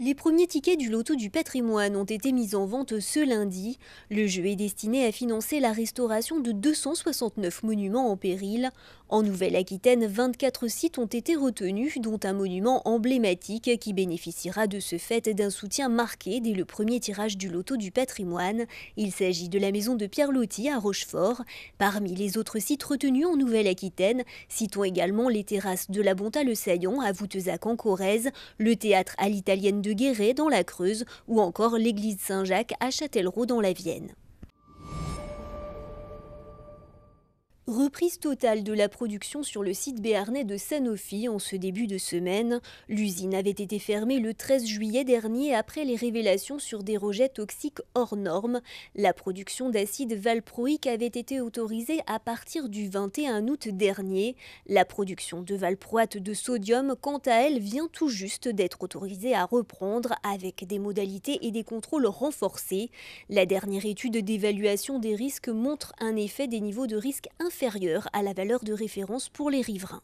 Les premiers tickets du loto du patrimoine ont été mis en vente ce lundi. Le jeu est destiné à financer la restauration de 269 monuments en péril, en Nouvelle-Aquitaine, 24 sites ont été retenus, dont un monument emblématique qui bénéficiera de ce fait d'un soutien marqué dès le premier tirage du loto du patrimoine. Il s'agit de la maison de Pierre Loti à Rochefort. Parmi les autres sites retenus en Nouvelle-Aquitaine, citons également les terrasses de la Bonta-le-Saillon à Voutezac en Corrèze, le théâtre à l'italienne de Guéret dans la Creuse ou encore l'église Saint-Jacques à Châtellerault dans la Vienne. Reprise totale de la production sur le site béarnais de Sanofi en ce début de semaine. L'usine avait été fermée le 13 juillet dernier après les révélations sur des rejets toxiques hors normes. La production d'acide valproïque avait été autorisée à partir du 21 août dernier. La production de valproate de sodium, quant à elle, vient tout juste d'être autorisée à reprendre avec des modalités et des contrôles renforcés. La dernière étude d'évaluation des risques montre un effet des niveaux de risque inférieurs à la valeur de référence pour les riverains.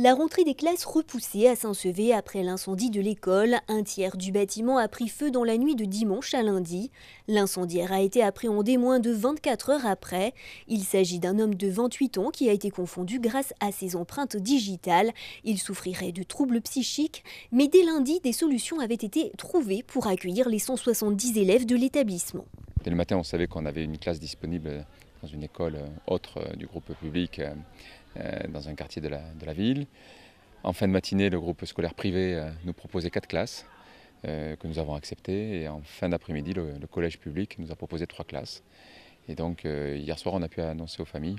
La rentrée des classes repoussée à Saint-Sevé après l'incendie de l'école, un tiers du bâtiment a pris feu dans la nuit de dimanche à lundi. L'incendiaire a été appréhendé moins de 24 heures après. Il s'agit d'un homme de 28 ans qui a été confondu grâce à ses empreintes digitales. Il souffrirait de troubles psychiques, mais dès lundi, des solutions avaient été trouvées pour accueillir les 170 élèves de l'établissement le matin, on savait qu'on avait une classe disponible euh, dans une école euh, autre euh, du groupe public dans un quartier de la, ville. En fin de matinée, le groupe scolaire privé nous proposait quatre classes que nous avons acceptées. Et en fin d'après-midi, le, le, collège public nous a proposé trois classes. Et donc, hier soir, on a pu annoncer aux familles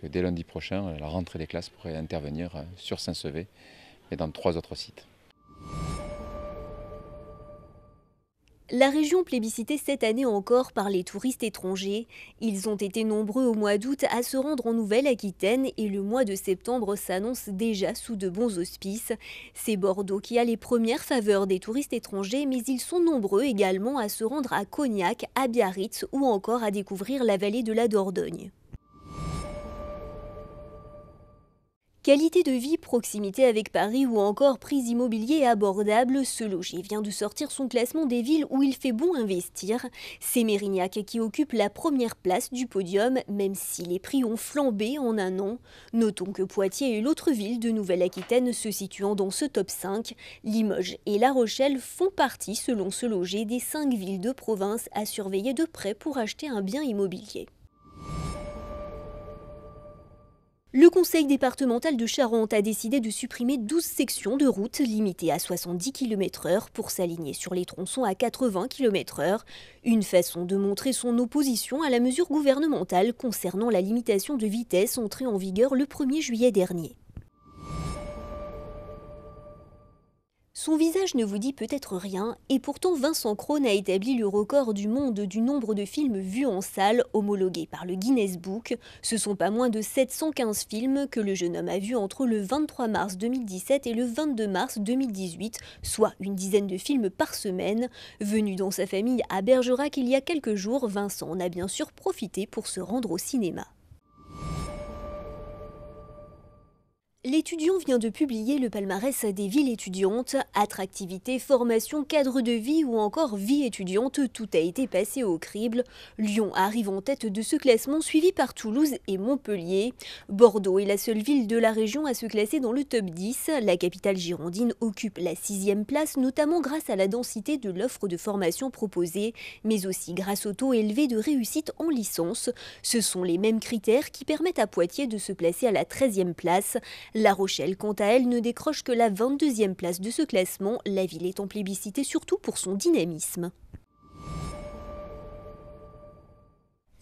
que dès lundi prochain, la rentrée des classes pourrait intervenir sur Saint-Sevé et dans trois autres sites. La région plébiscitée cette année encore par les touristes étrangers, ils ont été nombreux au mois d'août à se rendre en Nouvelle-Aquitaine et le mois de septembre s'annonce déjà sous de bons auspices. C'est Bordeaux qui a les premières faveurs des touristes étrangers, mais ils sont nombreux également à se rendre à Cognac, à Biarritz ou encore à découvrir la vallée de la Dordogne. Qualité de vie, proximité avec Paris ou encore prix immobilier abordable, ce loger vient de sortir son classement des villes où il fait bon investir. C'est Mérignac qui occupe la première place du podium, même si les prix ont flambé en un an. Notons que Poitiers et l'autre ville de Nouvelle-Aquitaine se situant dans ce top 5, Limoges et La Rochelle font partie, selon ce loger, des 5 villes de province à surveiller de près pour acheter un bien immobilier. Le conseil départemental de Charente a décidé de supprimer 12 sections de route limitées à 70 km/h pour s'aligner sur les tronçons à 80 km/h, une façon de montrer son opposition à la mesure gouvernementale concernant la limitation de vitesse entrée en vigueur le 1er juillet dernier. Son visage ne vous dit peut-être rien, et pourtant Vincent Crohn a établi le record du monde du nombre de films vus en salle homologués par le Guinness Book. Ce sont pas moins de 715 films que le jeune homme a vus entre le 23 mars 2017 et le 22 mars 2018, soit une dizaine de films par semaine. Venu dans sa famille à Bergerac il y a quelques jours, Vincent en a bien sûr profité pour se rendre au cinéma. L'étudiant vient de publier le palmarès des villes étudiantes. Attractivité, formation, cadre de vie ou encore vie étudiante, tout a été passé au crible. Lyon arrive en tête de ce classement suivi par Toulouse et Montpellier. Bordeaux est la seule ville de la région à se classer dans le top 10. La capitale girondine occupe la sixième place, notamment grâce à la densité de l'offre de formation proposée, mais aussi grâce au taux élevé de réussite en licence. Ce sont les mêmes critères qui permettent à Poitiers de se placer à la 13e place. La Rochelle, quant à elle, ne décroche que la 22e place de ce classement. La ville est en plébiscité surtout pour son dynamisme.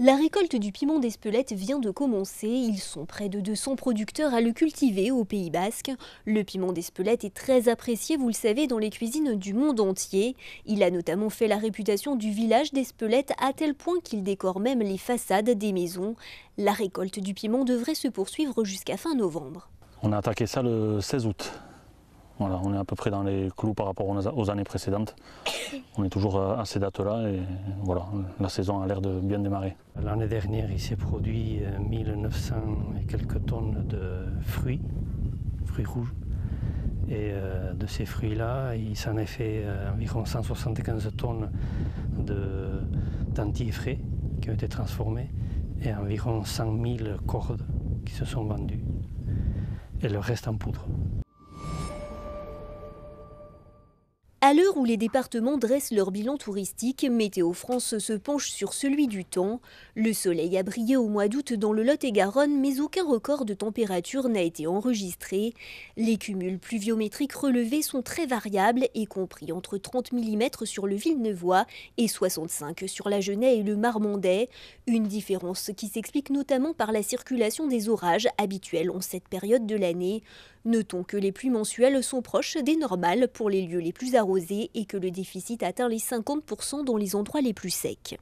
La récolte du piment d'Espelette vient de commencer. Ils sont près de 200 producteurs à le cultiver au Pays Basque. Le piment d'Espelette est très apprécié, vous le savez, dans les cuisines du monde entier. Il a notamment fait la réputation du village d'Espelette à tel point qu'il décore même les façades des maisons. La récolte du piment devrait se poursuivre jusqu'à fin novembre. On a attaqué ça le 16 août. Voilà, on est à peu près dans les clous par rapport aux années précédentes. On est toujours à ces dates-là et voilà, la saison a l'air de bien démarrer. L'année dernière, il s'est produit 1900 euh, et quelques tonnes de fruits, fruits rouges. Et euh, de ces fruits-là, il s'en est fait euh, environ 175 tonnes d'anti-frais qui ont été transformés et environ 100 000 cordes qui se sont vendues. el un puto. À l'heure où les départements dressent leur bilan touristique, Météo France se penche sur celui du temps. Le soleil a brillé au mois d'août dans le Lot-et-Garonne, mais aucun record de température n'a été enregistré. Les cumuls pluviométriques relevés sont très variables y compris entre 30 mm sur le Villeneuvois et 65 sur la Genève et le Marmondais. Une différence qui s'explique notamment par la circulation des orages habituels en cette période de l'année. Notons que les pluies mensuelles sont proches des normales pour les lieux les plus arrosés et que le déficit atteint les 50% dans les endroits les plus secs.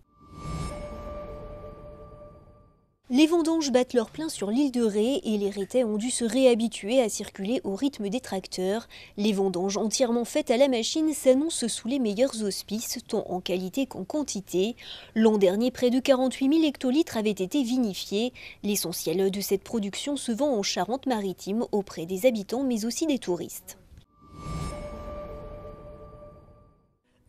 Les vendanges battent leur plein sur l'île de Ré et les Rétais ont dû se réhabituer à circuler au rythme des tracteurs. Les vendanges entièrement faites à la machine s'annoncent sous les meilleurs auspices, tant en qualité qu'en quantité. L'an dernier, près de 48 000 hectolitres avaient été vinifiés. L'essentiel de cette production se vend en Charente-Maritime auprès des habitants mais aussi des touristes.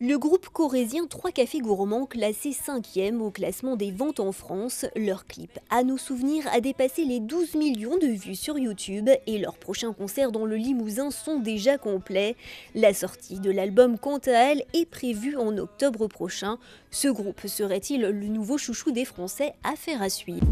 Le groupe corésien 3 Cafés Gourmands, classé 5e au classement des ventes en France, leur clip À nos souvenirs a dépassé les 12 millions de vues sur YouTube et leurs prochains concerts dans le Limousin sont déjà complets. La sortie de l'album, quant à elle, est prévue en octobre prochain. Ce groupe serait-il le nouveau chouchou des Français à faire à suivre